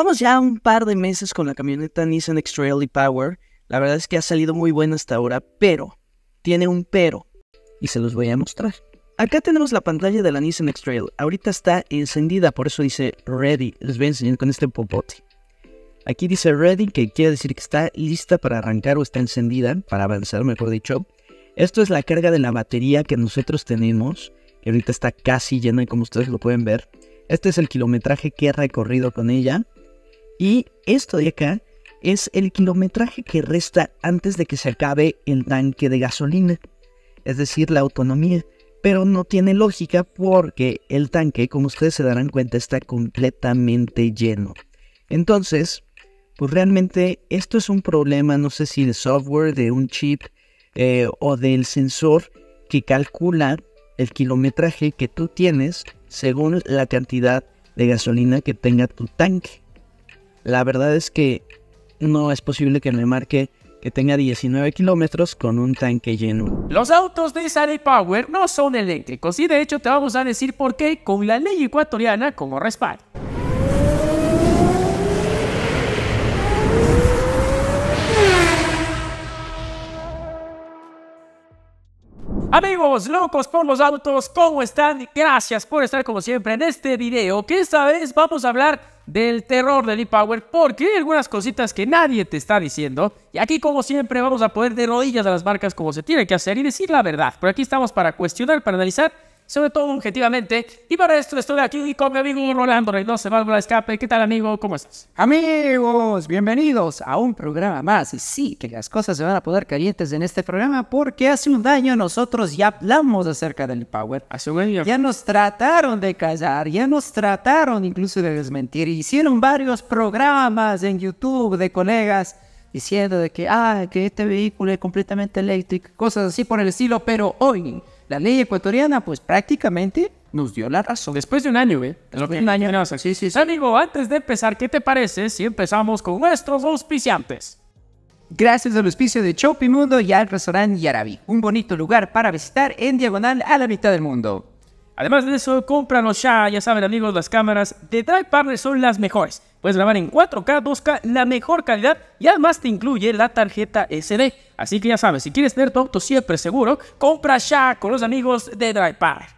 Llevamos ya un par de meses con la camioneta Nissan X-Trail E-Power. La verdad es que ha salido muy buena hasta ahora, pero tiene un pero y se los voy a mostrar. Acá tenemos la pantalla de la Nissan X-Trail. Ahorita está encendida, por eso dice ready. Les voy a enseñar con este popote. Aquí dice ready, que quiere decir que está lista para arrancar o está encendida, para avanzar, mejor dicho. Esto es la carga de la batería que nosotros tenemos, que ahorita está casi llena, como ustedes lo pueden ver. Este es el kilometraje que he recorrido con ella. Y esto de acá es el kilometraje que resta antes de que se acabe el tanque de gasolina, es decir, la autonomía. Pero no tiene lógica porque el tanque, como ustedes se darán cuenta, está completamente lleno. Entonces, pues realmente esto es un problema, no sé si el software de un chip eh, o del sensor que calcula el kilometraje que tú tienes según la cantidad de gasolina que tenga tu tanque. La verdad es que no es posible que me marque que tenga 19 kilómetros con un tanque lleno. Los autos de Sally Power no son eléctricos y de hecho te vamos a decir por qué con la ley ecuatoriana como respaldo. Amigos locos por los autos, ¿cómo están? Gracias por estar como siempre en este video que esta vez vamos a hablar del terror del e-power porque hay algunas cositas que nadie te está diciendo. Y aquí, como siempre, vamos a poder de rodillas a las marcas como se tiene que hacer y decir la verdad. Pero aquí estamos para cuestionar, para analizar sobre todo objetivamente. Y para esto estoy aquí con mi amigo Rolando Reynoso, a Escape. ¿Qué tal, amigo? ¿Cómo estás? Amigos, bienvenidos a un programa más. Y sí, que las cosas se van a poder calientes en este programa porque hace un año nosotros ya hablamos acerca del Power. Hace un año. Ya nos trataron de callar, ya nos trataron incluso de desmentir. Hicieron varios programas en YouTube de colegas diciendo de que, ah, que este vehículo es completamente eléctrico, cosas así por el estilo, pero hoy la ley ecuatoriana, pues prácticamente nos dio la razón. Después de un año, ¿eh? un año. sí, sí, sí. Amigo, antes de empezar, ¿qué te parece si empezamos con nuestros auspiciantes? Gracias al auspicio de Chopimundo Mundo y al restaurante Yarabi, un bonito lugar para visitar en diagonal a la mitad del mundo. Además de eso, cómpranos ya, ya saben amigos, las cámaras de Drive son las mejores. Puedes grabar en 4K, 2K, la mejor calidad y además te incluye la tarjeta SD. Así que ya sabes, si quieres tener tu auto siempre seguro, compra ya con los amigos de Drive Partner.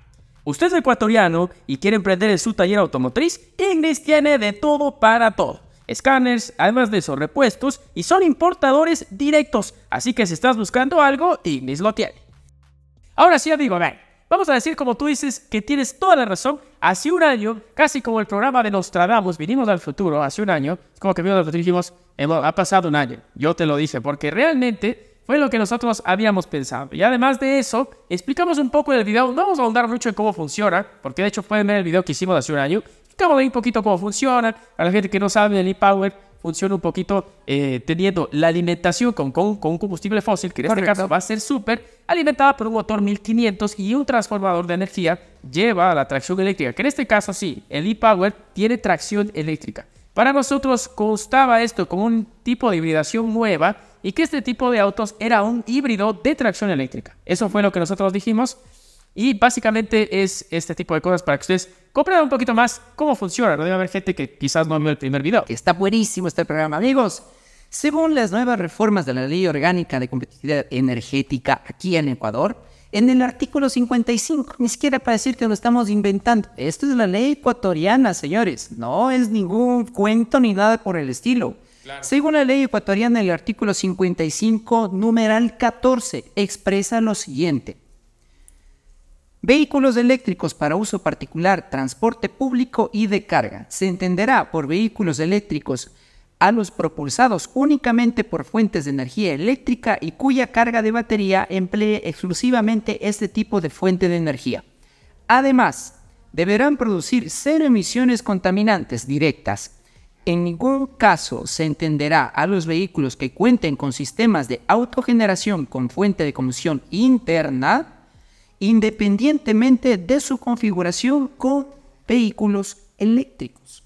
Usted es ecuatoriano y quiere emprender en su taller automotriz, Ignis tiene de todo para todo. Scanners, además de esos repuestos, y son importadores directos. Así que si estás buscando algo, Ignis lo tiene. Ahora sí, digo, ven. Vamos a decir, como tú dices, que tienes toda la razón. Hace un año, casi como el programa de Nostradamus, vinimos al futuro, hace un año, como que vinimos al futuro y dijimos, ha pasado un año. Yo te lo dije, porque realmente fue lo que nosotros habíamos pensado. Y además de eso, explicamos un poco en el video, no vamos a ahondar mucho en cómo funciona, porque de hecho pueden ver el video que hicimos hace un año. Explicamos ahí un poquito cómo funciona, a la gente que no sabe del e-power, funciona un poquito eh, teniendo la alimentación con, con, un combustible fósil, que en este caso va a ser súper, alimentada por un motor 1500 y un transformador de energía lleva a la tracción eléctrica, que en este caso sí, el e-Power tiene tracción eléctrica. Para nosotros constaba esto como un tipo de hibridación nueva y que este tipo de autos era un híbrido de tracción eléctrica. Eso fue lo que nosotros dijimos y básicamente es este tipo de cosas para que ustedes comprendan un poquito más cómo funciona. No debe haber gente que quizás no vio el primer video. Está buenísimo este programa, amigos. Según las nuevas reformas de la Ley Orgánica de Competitividad Energética aquí en Ecuador, en el artículo 55, ni siquiera para decir que lo estamos inventando. Esto es la ley ecuatoriana, señores. No es ningún cuento ni nada por el estilo. Según la ley ecuatoriana, el artículo 55, numeral 14, expresa lo siguiente. Vehículos eléctricos para uso particular, transporte público y de carga. Se entenderá por vehículos eléctricos a los propulsados únicamente por fuentes de energía eléctrica y cuya carga de batería emplee exclusivamente este tipo de fuente de energía. Además, deberán producir cero emisiones contaminantes directas. En ningún caso se entenderá a los vehículos que cuenten con sistemas de autogeneración con fuente de combustión interna independientemente de su configuración con vehículos eléctricos.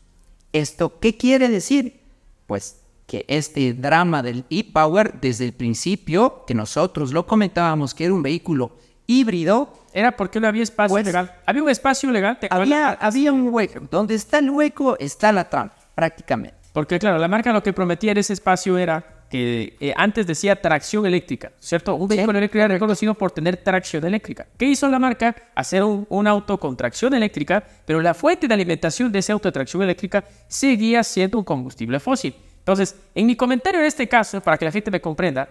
¿Esto qué quiere decir? Pues que este drama del e-Power desde el principio, que nosotros lo comentábamos que era un vehículo híbrido, era porque no había espacio pues, legal. Había un espacio legal. Había, había un hueco. Donde está el hueco está la trampa, prácticamente. Porque claro, la marca lo que prometía en ese espacio era que eh, antes decía tracción eléctrica, ¿cierto? Un vehículo eléctrico era reconocido por tener tracción eléctrica. ¿Qué hizo la marca? Hacer un, auto con tracción eléctrica, pero la fuente de alimentación de ese auto de tracción eléctrica seguía siendo un combustible fósil. Entonces, en mi comentario en este caso, para que la gente me comprenda,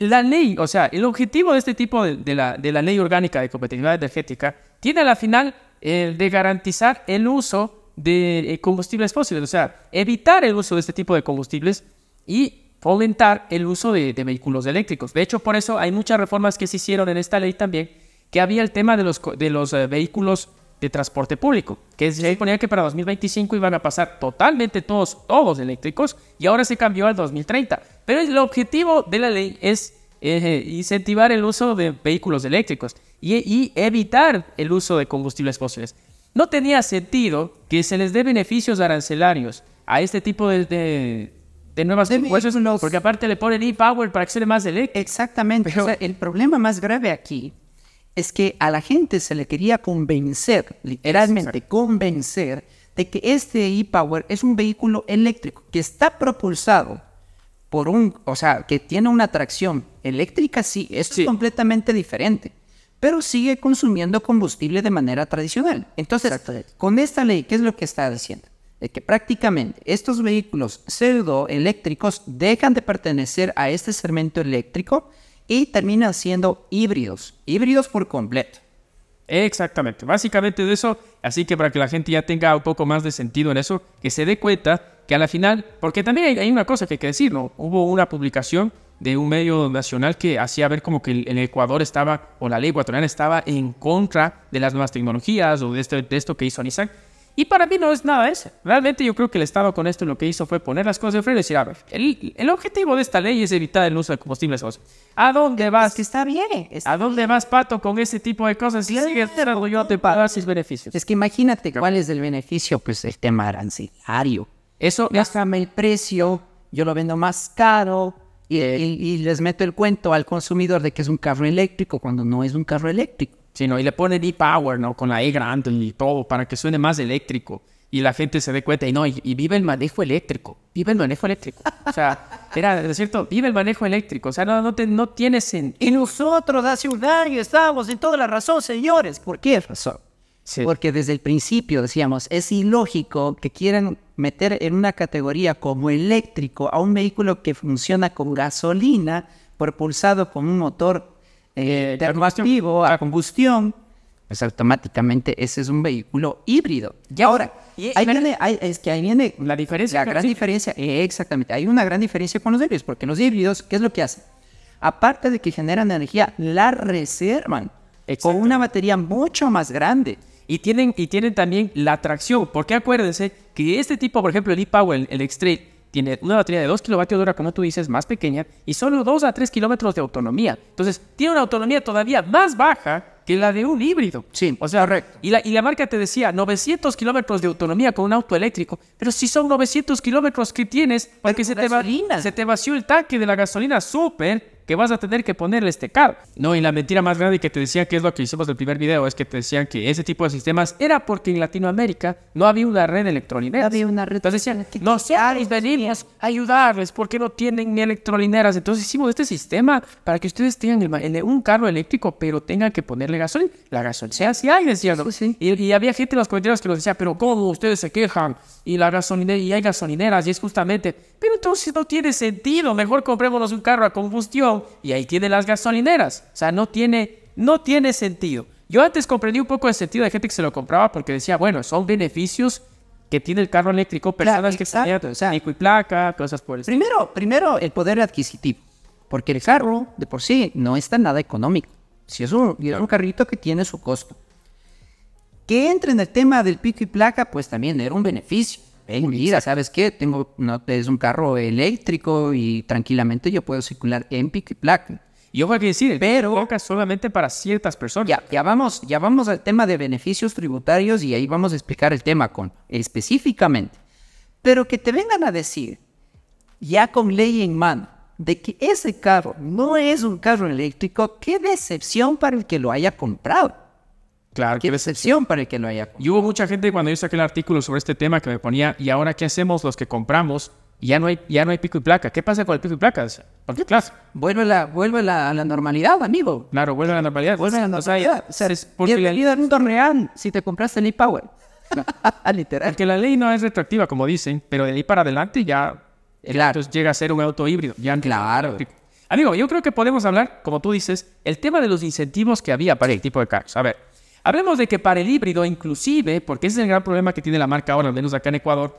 la ley, o sea, el objetivo de este tipo de, la, ley orgánica de competitividad energética tiene a la final el eh, de garantizar el uso de eh, combustibles fósiles, o sea, evitar el uso de este tipo de combustibles y fomentar el uso de, vehículos eléctricos. De hecho, por eso hay muchas reformas que se hicieron en esta ley también, que había el tema de los, de los eh, vehículos de transporte público, que se suponía que para 2025 iban a pasar totalmente todos, todos eléctricos, y ahora se cambió al 2030. Pero el objetivo de la ley es eh, incentivar el uso de vehículos eléctricos y, evitar el uso de combustibles fósiles. No tenía sentido que se les dé beneficios arancelarios a este tipo de, de de nuevas de porque aparte le ponen e-power para que sea más eléctrico. Exactamente. el problema más grave aquí es que a la gente se le quería convencer, literalmente convencer, de que este e-power es un vehículo eléctrico que está propulsado por un, o sea, que tiene una tracción eléctrica, sí, esto es completamente diferente, pero sigue consumiendo combustible de manera tradicional. Entonces, con esta ley, ¿qué es lo que está haciendo? de que prácticamente estos vehículos eléctricos dejan de pertenecer a este segmento eléctrico y terminan siendo híbridos, híbridos por completo. Exactamente, básicamente de eso, así que para que la gente ya tenga un poco más de sentido en eso, que se dé cuenta que a la final, porque también hay, una cosa que hay que decir, Hubo una publicación de un medio nacional que hacía ver como que el Ecuador estaba, o la ley ecuatoriana estaba en contra de las nuevas tecnologías o de, este, de esto que hizo Nissan. Y para mí no es nada eso. Realmente yo creo que el Estado con esto lo que hizo fue poner las cosas de frente y decir, el, objetivo de esta ley es evitar el uso de combustibles ¿A dónde vas? que está bien. ¿A dónde vas, Pato, con ese tipo de cosas? Si sigues yo te beneficios. Es que imagínate cuál es el beneficio, pues el tema arancelario. Eso... déjame el precio, yo lo vendo más caro, eh. y, y, les meto el cuento al consumidor de que es un carro eléctrico cuando no es un carro eléctrico sino y le pone e-power, ¿no? Con la E grande y todo, para que suene más eléctrico. Y la gente se dé cuenta, y no, y, vive el manejo eléctrico, vive el manejo eléctrico. O sea, era, es cierto, vive el manejo eléctrico, o sea, no, no, te, no sentido. Y nosotros hace un año estábamos en toda la razón, señores. ¿Por qué razón? Porque desde el principio decíamos, es ilógico que quieran meter en una categoría como eléctrico a un vehículo que funciona con gasolina propulsado con un motor eh, de a combustión, pues automáticamente ese es un vehículo híbrido. Y ahora, es que ahí viene la diferencia. gran diferencia, exactamente. Hay una gran diferencia con los híbridos, porque los híbridos, ¿qué es lo que hacen? Aparte de que generan energía, la reservan con una batería mucho más grande. Y tienen, y tienen también la tracción, porque acuérdense que este tipo, por ejemplo, el e-Power, el, el X-Trail, tiene una batería de 2 kilovatios de hora, como tú dices, más pequeña, y solo 2 a 3 kilómetros de autonomía. Entonces, tiene una autonomía todavía más baja que la de un híbrido. Sí, o sea, correcto. Y la, y la marca te decía 900 kilómetros de autonomía con un auto eléctrico, pero si son 900 kilómetros que tienes, porque se te, se te vació el tanque de la gasolina súper, que vas a tener que ponerle este carro No, y la mentira más grande que te decían que es lo que hicimos del primer video, es que te decían que ese tipo de sistemas era porque en Latinoamérica no había una red electrolinera. No había una red. Entonces decían, no venimos a ayudarles porque no tienen ni electrolineras. Entonces hicimos este sistema para que ustedes tengan un carro eléctrico, pero tengan que ponerle gasolina. La gasolina sí hay, decían. Y, había gente en los comentarios que nos decía, pero ¿cómo ustedes se quejan? Y la y hay gasolineras, y es justamente, pero entonces no tiene sentido, mejor comprémonos un carro a combustión y ahí tiene las gasolineras. O sea, no tiene, no tiene sentido. Yo antes comprendí un poco el sentido de gente que se lo compraba porque decía, bueno, son beneficios que tiene el carro eléctrico, personas que pico y placa, cosas por eso. Primero, primero el poder adquisitivo, porque el carro de por sí no está nada económico. Si es un, es un carrito que tiene su costo. Que entre en el tema del pico y placa, pues también era un beneficio mira, ¿sabes qué? Tengo, no, es un carro eléctrico y tranquilamente yo puedo circular en pick y placa. Yo voy que decir, pero toca solamente para ciertas personas. Ya, ya, vamos, ya vamos al tema de beneficios tributarios y ahí vamos a explicar el tema con específicamente. Pero que te vengan a decir, ya con ley en mano, de que ese carro no es un carro eléctrico, qué decepción para el que lo haya comprado. Claro. Qué excepción para el que no haya. Y hubo mucha gente cuando yo saqué el artículo sobre este tema que me ponía, ¿y ahora qué hacemos los que compramos? Ya no, hay, ya no hay pico y placa. ¿Qué pasa con el pico y placa? ¿Por qué clase? Vuelve, la, vuelve la, a la normalidad, amigo. Claro, vuelve a la normalidad. Vuelve a la normalidad. O sea, es sea porque la ley si te compraste el e-power. Literal. Porque la ley no es retroactiva, como dicen, pero de ahí para adelante ya Claro. Entonces llega a ser un auto híbrido. Ya claro. Amigo, yo creo que podemos hablar, como tú dices, el tema de los incentivos que había para el tipo de carros. A ver, Hablemos de que para el híbrido, inclusive, porque ese es el gran problema que tiene la marca ahora, al menos acá en Ecuador,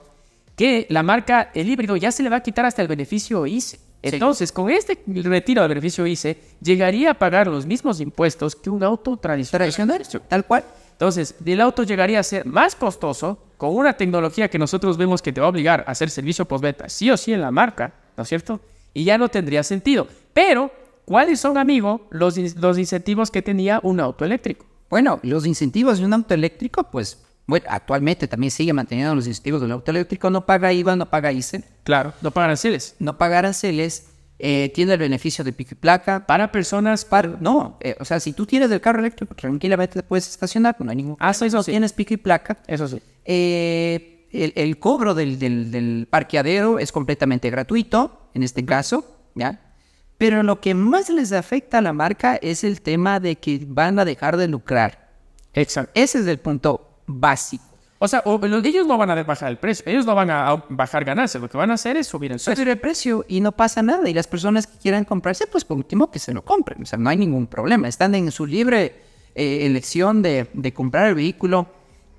que la marca, el híbrido, ya se le va a quitar hasta el beneficio ICE. Entonces, con este retiro del beneficio ICE, llegaría a pagar los mismos impuestos que un auto tradicional. Tradicional, tal cual. Entonces, el auto llegaría a ser más costoso con una tecnología que nosotros vemos que te va a obligar a hacer servicio post beta, sí o sí en la marca, ¿no es cierto? Y ya no tendría sentido. Pero, ¿cuáles son, amigo, los, los incentivos que tenía un auto eléctrico? Bueno, los incentivos de un auto eléctrico, pues, bueno, actualmente también sigue manteniendo los incentivos del auto eléctrico, no paga IVA, no paga ISE. Claro, no paga aranceles. No paga aranceles, eh, tiene el beneficio de pico y placa. Para personas, para, no, eh, o sea, si tú tienes el carro eléctrico, tranquilamente te puedes estacionar, pues, no hay ningún Ah, eso sí. Tienes pico y placa. Eso sí. Eh, el, cobro del, del, parqueadero es completamente gratuito, en este caso, ¿ya? Pero lo que más les afecta a la marca es el tema de que van a dejar de lucrar. Exacto. Ese es el punto básico. O sea, ellos no van a bajar el precio, ellos no van a bajar ganancias, lo que van a hacer es subir el precio. Subir el precio y no pasa nada. Y las personas que quieran comprarse, pues por último que se lo compren. O sea, no hay ningún problema. Están en su libre eh, elección de, comprar el vehículo,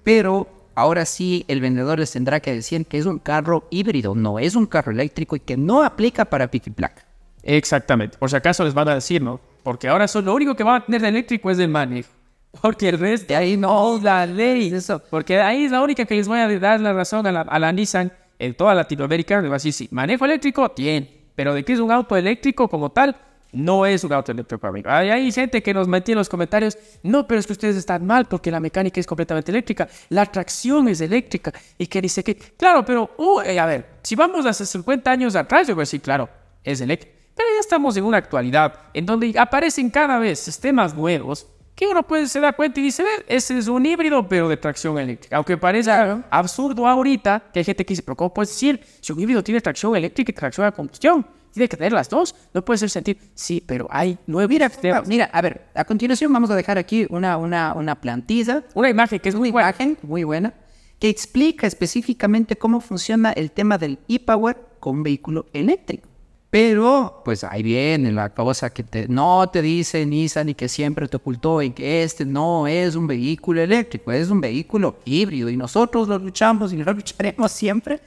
pero ahora sí el vendedor les tendrá que decir que es un carro híbrido, no es un carro eléctrico y que no aplica para pick Black. Exactamente. Por si acaso les van a decir, ¿no? Porque ahora son, lo único que van a tener de eléctrico es el manejo. Porque el resto de ahí no la ley. Eso. Porque ahí es la única que les voy a dar la razón a la, a la Nissan en toda Latinoamérica. Le va sí, manejo eléctrico tiene. Pero de que es un auto eléctrico como tal, no es un auto eléctrico, para Hay, hay gente que nos metía en los comentarios, no, pero es que ustedes están mal porque la mecánica es completamente eléctrica, la tracción es eléctrica y que dice que, claro, pero, uh, eh, a ver, si vamos hace 50 años atrás, yo voy a decir, claro, es eléctrico. Pero ya estamos en una actualidad en donde aparecen cada vez sistemas nuevos que uno puede se da cuenta y dice, ese es un híbrido, pero de tracción eléctrica. Aunque parezca absurdo ahorita, que hay gente que dice, pero ¿cómo puedes decir si un híbrido tiene tracción eléctrica y tracción a combustión? Tiene que tener las dos, no puede ser sentido. Sí, pero hay nueve mira, sistemas. Mira, a ver, a continuación vamos a dejar aquí una, una, una plantilla. Una imagen que es muy buena. imagen muy buena, que explica específicamente cómo funciona el tema del e-power con vehículo eléctrico. Pero, pues ahí viene la cosa que te, no te dice Nissan y que siempre te ocultó y que este no es un vehículo eléctrico, es un vehículo híbrido y nosotros lo luchamos y lo lucharemos siempre.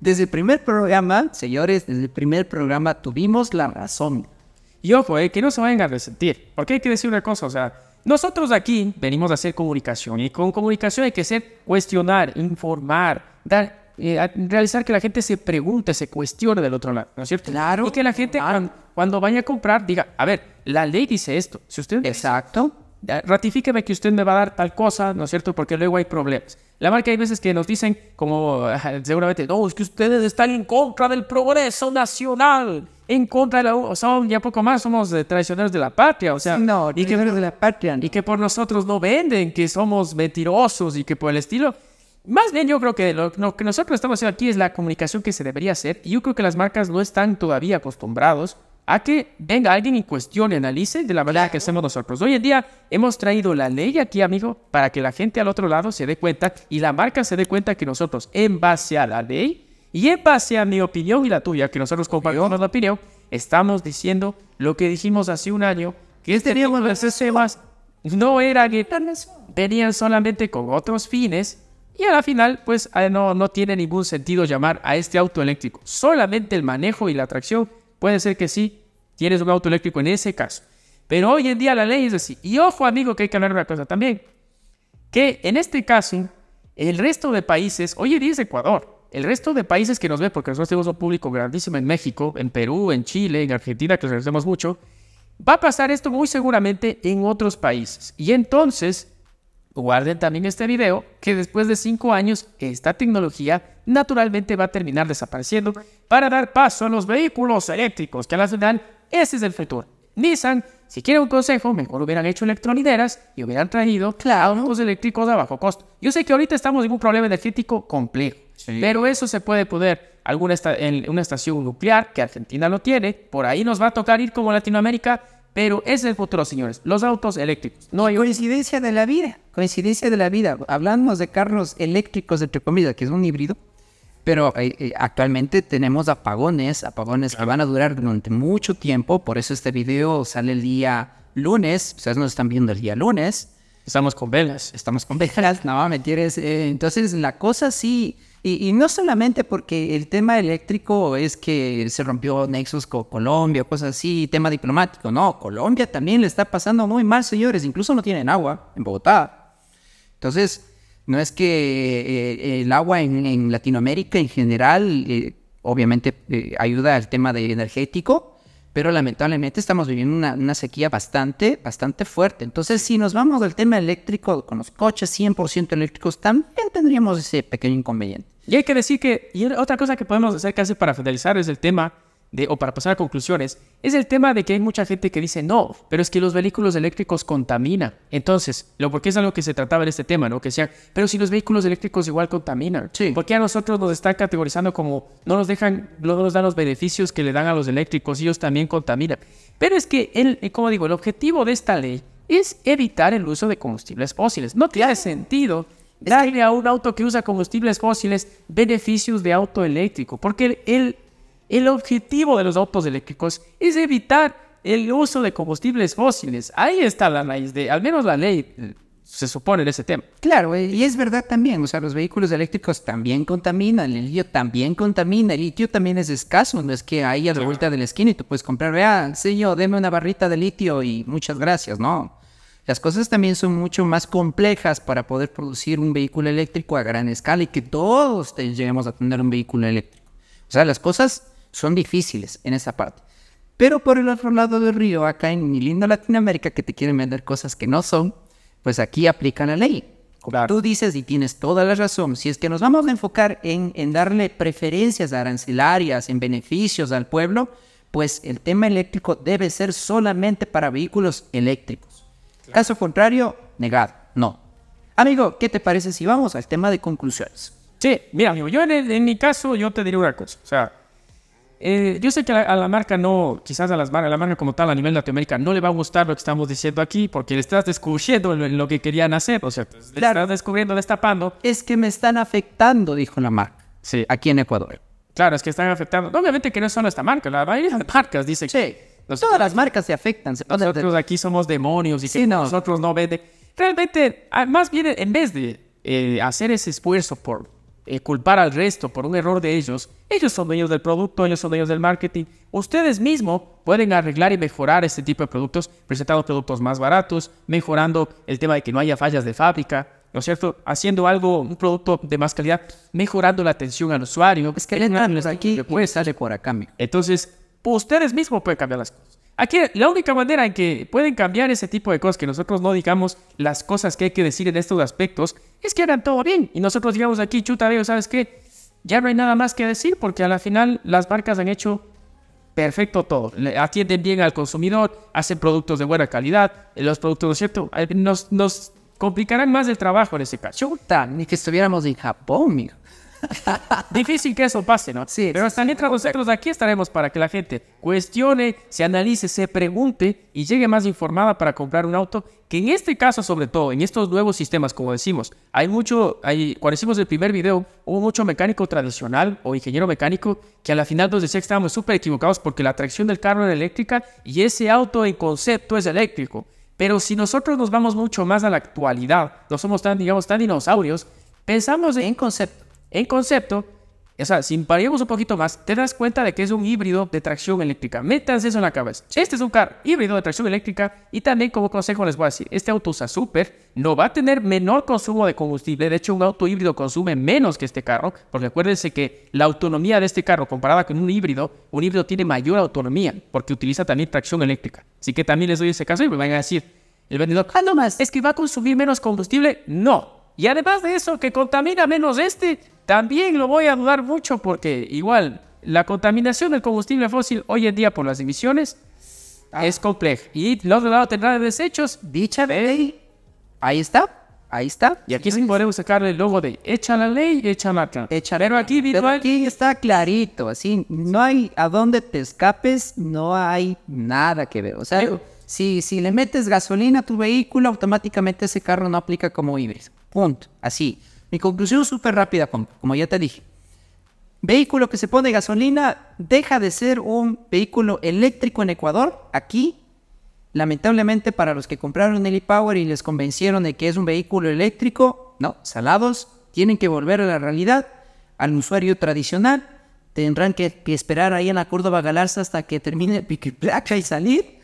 Desde el primer programa, señores, desde el primer programa tuvimos la razón. Y ojo, eh, que no se vayan a resentir, porque hay que decir una cosa, o sea, nosotros aquí venimos a hacer comunicación y con comunicación hay que ser cuestionar, informar, dar eh, realizar que la gente se pregunte, se cuestione del otro lado, ¿no es cierto? Claro. Y que la gente cuando vaya a comprar diga, a ver, la ley dice esto. Si usted... Exacto. Ratifíqueme que usted me va a dar tal cosa, ¿no es cierto? Porque luego hay problemas. La marca hay veces que nos dicen, como seguramente, no, es que ustedes están en contra del progreso nacional, en contra de la... O sea, ya poco más, somos eh, traicioneros de la patria, o sea... No, y que, de la patria. No. Y que por nosotros no venden, que somos mentirosos y que por el estilo... Más bien yo creo que lo, que nosotros estamos haciendo aquí es la comunicación que se debería hacer y yo creo que las marcas no están todavía acostumbrados a que venga alguien y cuestione, analice de la manera que hacemos nosotros. Hoy en día hemos traído la ley aquí, amigo, para que la gente al otro lado se dé cuenta y la marca se dé cuenta que nosotros, en base a la ley y en base a mi opinión y la tuya, que nosotros compartimos la opinión, estamos diciendo lo que dijimos hace un año, que este teníamos las temas no era que venían solamente con otros fines y a la final, pues ah, no, tiene ningún sentido llamar a este auto eléctrico. Solamente el manejo y la tracción puede ser que sí tienes un auto eléctrico en ese caso. Pero hoy en día la ley es así. Y ojo, amigo, que hay que hablar de una cosa también. Que en este caso, el resto de países, hoy en día es Ecuador, el resto de países que nos ve porque nosotros tenemos un público grandísimo en México, en Perú, en Chile, en Argentina, que les agradecemos mucho, va a pasar esto muy seguramente en otros países. Y entonces, Guarden también este video que después de 5 años esta tecnología naturalmente va a terminar desapareciendo para dar paso a los vehículos eléctricos, que la final ese es el futuro. Nissan, si quieren un consejo, mejor hubieran hecho electronideras y hubieran traído clavos eléctricos a bajo costo. Yo sé que ahorita estamos en un problema energético complejo, pero eso se puede poder alguna en una estación nuclear, que Argentina lo tiene, por ahí nos va a tocar ir como Latinoamérica pero ese es el futuro, señores, los autos eléctricos. No hay coincidencia de la vida, coincidencia de la vida. Hablamos de carros eléctricos, entre comillas, que es un híbrido, pero eh, eh, actualmente tenemos apagones, apagones que van a durar durante mucho tiempo, por eso este video sale el día lunes, ustedes nos están viendo el día lunes, Estamos con velas. Estamos con velas, no, me entiendes, eh, entonces, la cosa sí, y, no solamente porque el tema eléctrico es que se rompió nexus con Colombia, cosas así, tema diplomático, no, Colombia también le está pasando muy mal, señores, incluso no tienen agua en Bogotá. Entonces, no es que eh, el agua en, Latinoamérica en general, eh, obviamente, ayuda al tema de energético, pero lamentablemente estamos viviendo una, sequía bastante, bastante fuerte. Entonces, si nos vamos del tema eléctrico, con los coches 100% eléctricos, también tendríamos ese pequeño inconveniente. Y hay que decir que, y otra cosa que podemos hacer casi para finalizar es el tema o para pasar a conclusiones, es el tema de que hay mucha gente que dice, no, pero es que los vehículos eléctricos contaminan. Entonces, lo porque es algo que se trataba en este tema, ¿no? Que sea, pero si los vehículos eléctricos igual contaminan, sí. ¿por qué a nosotros nos están categorizando como no nos dejan, no nos dan los beneficios que le dan a los eléctricos, Y ellos también contaminan? Pero es que, el, eh, como digo, el objetivo de esta ley es evitar el uso de combustibles fósiles. No tiene sentido darle a un auto que usa combustibles fósiles beneficios de auto eléctrico, porque el el objetivo de los autos eléctricos es evitar el uso de combustibles fósiles. Ahí está la raíz de, al menos la ley eh, se supone en ese tema. Claro, eh, y es verdad también, o sea, los vehículos eléctricos también contaminan, el litio también contamina, el litio también es escaso, no es que ahí a la vuelta de la esquina y tú puedes comprar, vea, señor, yo, deme una barrita de litio y muchas gracias, no. Las cosas también son mucho más complejas para poder producir un vehículo eléctrico a gran escala y que todos lleguemos a tener un vehículo eléctrico. O sea, las cosas son difíciles en esa parte. Pero por el otro lado del río, acá en mi linda Latinoamérica, que te quieren vender cosas que no son, pues aquí aplican la ley. tú dices, y tienes toda la razón, si es que nos vamos a enfocar en, darle preferencias arancelarias, en beneficios al pueblo, pues el tema eléctrico debe ser solamente para vehículos eléctricos. Caso contrario, negado, no. Amigo, ¿qué te parece si vamos al tema de conclusiones? Sí, mira, amigo, yo en, mi caso, yo te diré una cosa. O sea, eh, yo sé que a la, marca no, quizás a, las, a la marca como tal a nivel Latinoamérica no le va a gustar lo que estamos diciendo aquí porque le estás descubriendo lo, que querían hacer, o sea, le estás descubriendo, destapando. Es que me están afectando, dijo la marca, sí. aquí en Ecuador. Claro, es que están afectando. Obviamente que no son solo esta marca, la mayoría de marcas dicen sí. que... Todas las marcas se afectan. nosotros aquí somos demonios y que nosotros no venden. Realmente, ah, más bien en vez de eh, hacer ese esfuerzo por eh, culpar al resto por un error de ellos. Ellos son dueños del producto, ellos son dueños del marketing. Ustedes mismos pueden arreglar y mejorar este tipo de productos, presentando productos más baratos, mejorando el tema de que no haya fallas de fábrica, ¿no es cierto? Haciendo algo, un producto de más calidad, mejorando la atención al usuario. Es que, hay aquí. que puede salir por Entonces, ustedes mismos pueden cambiar las cosas. Aquí la única manera en que pueden cambiar ese tipo de cosas, que nosotros no digamos las cosas que hay que decir en estos aspectos, es que hagan todo bien. Y nosotros digamos aquí, chuta, veo, ¿sabes qué? Ya no hay nada más que decir porque al la final las marcas han hecho perfecto todo. atienden bien al consumidor, hacen productos de buena calidad, los productos, ¿no cierto? Eh, nos, nos complicarán más el trabajo en ese caso. Chuta, ni que estuviéramos en Japón, mira. Difícil que eso pase, ¿no? Sí. Pero están entre nosotros aquí estaremos para que la gente cuestione, se analice, se pregunte y llegue más informada para comprar un auto. Que en este caso, sobre todo, en estos nuevos sistemas, como decimos, hay mucho, hay, cuando hicimos el primer video, hubo mucho mecánico tradicional o ingeniero mecánico que a la final nos decía que estábamos súper equivocados porque la tracción del carro era eléctrica y ese auto en concepto es eléctrico. Pero si nosotros nos vamos mucho más a la actualidad, no somos tan, digamos, tan dinosaurios, pensamos en concepto en concepto, o sea, si variemos un poquito más, te das cuenta de que es un híbrido de tracción eléctrica. Métanse eso en la cabeza. Este es un carro híbrido de tracción eléctrica y también como consejo les voy a decir, este auto usa súper, no va a tener menor consumo de combustible. De hecho, un auto híbrido consume menos que este carro, porque acuérdense que la autonomía de este carro comparada con un híbrido, un híbrido tiene mayor autonomía porque utiliza también tracción eléctrica. Así que también les doy ese caso y me van a decir, el vendedor, ah, más, es que va a consumir menos combustible. No, y además de eso, que contamina menos este, también lo voy a dudar mucho porque igual la contaminación del combustible fósil hoy en día por las emisiones ah. es compleja. Y los lado tendrá desechos, dicha ley. Ahí está. Ahí está. Y aquí sí podemos sacarle el logo de echa la ley, echa la Echa pero aquí, aquí está clarito, así no hay a dónde te escapes, no hay nada que ver. O sea, si, si le metes gasolina a tu vehículo, automáticamente ese carro no aplica como híbrido. Punto. Así. Mi conclusión súper rápida, como ya te dije. Vehículo que se pone gasolina deja de ser un vehículo eléctrico en Ecuador. Aquí, lamentablemente, para los que compraron el e-Power y les convencieron de que es un vehículo eléctrico, no, salados, tienen que volver a la realidad, al usuario tradicional. Tendrán que, esperar ahí en la Córdoba Galarza hasta que termine el pique y salir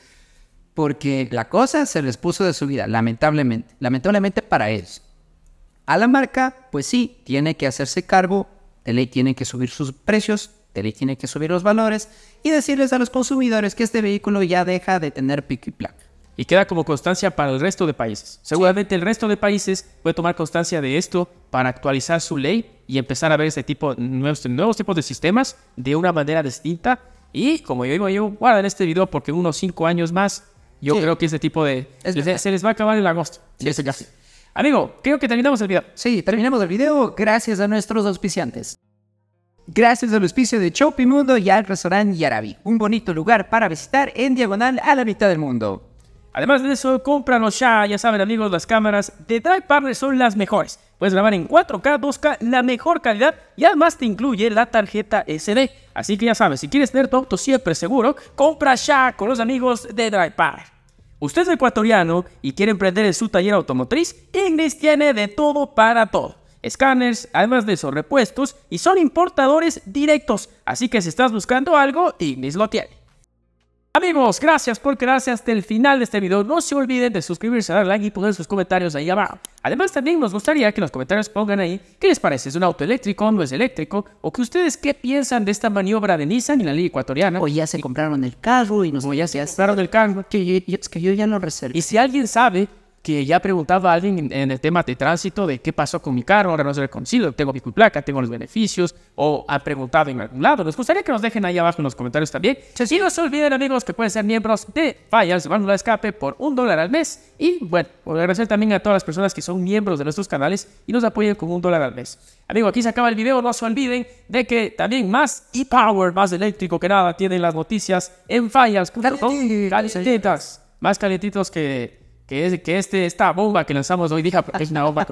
porque la cosa se les puso de su vida, lamentablemente, lamentablemente para ellos. A la marca, pues sí, tiene que hacerse cargo, de ley tiene que subir sus precios, de ley tiene que subir los valores y decirles a los consumidores que este vehículo ya deja de tener pico y placa. Y queda como constancia para el resto de países. Seguramente el resto de países puede tomar constancia de esto para actualizar su ley y empezar a ver este tipo, nuevos, nuevos tipos de sistemas de una manera distinta. Y como yo digo, yo guarden este video porque unos 5 años más yo creo que ese tipo de... se les va a acabar el agosto. ese casi. Amigo, creo que terminamos el video. Sí, terminamos el video gracias a nuestros auspiciantes. Gracias al auspicio de Chopi Mundo y al restaurante Yarabi, un bonito lugar para visitar en diagonal a la mitad del mundo. Además de eso, cómpranos ya, ya saben amigos, las cámaras de Drive Partner son las mejores. Puedes grabar en 4K, 2K, la mejor calidad y además te incluye la tarjeta SD. Así que ya sabes, si quieres tener tu auto siempre seguro, compra ya con los amigos de Park. Usted es ecuatoriano y quiere emprender en su taller automotriz, Ignis tiene de todo para todo Scanners, además de esos repuestos, y son importadores directos. Así que si estás buscando algo, Ignis lo tiene. Amigos, gracias por quedarse hasta el final de este video. No se olviden de suscribirse, dar like y poner sus comentarios ahí abajo. Además, también nos gustaría que en los comentarios pongan ahí qué les parece, ¿es un auto eléctrico o no es eléctrico? O que ustedes qué piensan de esta maniobra de Nissan y la ley ecuatoriana. O ya se compraron el carro y nos... ya se compraron el carro. Que es que yo ya no reservo. Y si alguien sabe que ya preguntado a alguien en, el tema de tránsito de qué pasó con mi carro, ahora no se reconcilio, tengo mi placa, tengo los beneficios, o ha preguntado en algún lado. Les gustaría que nos dejen ahí abajo en los comentarios también. Si no se olviden, amigos, que pueden ser miembros de Files, Válvula la Escape, por un dólar al mes. Y bueno, agradecer también a todas las personas que son miembros de nuestros canales y nos apoyen con un dólar al mes. Amigo, aquí se acaba el video. No se olviden de que también más e-power, más eléctrico que nada, tienen las noticias en Calentitas. Más calentitos que que, este, esta bomba que lanzamos hoy porque es una bomba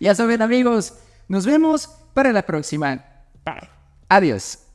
Y ya saben amigos, nos vemos para la próxima. Bye. Adiós.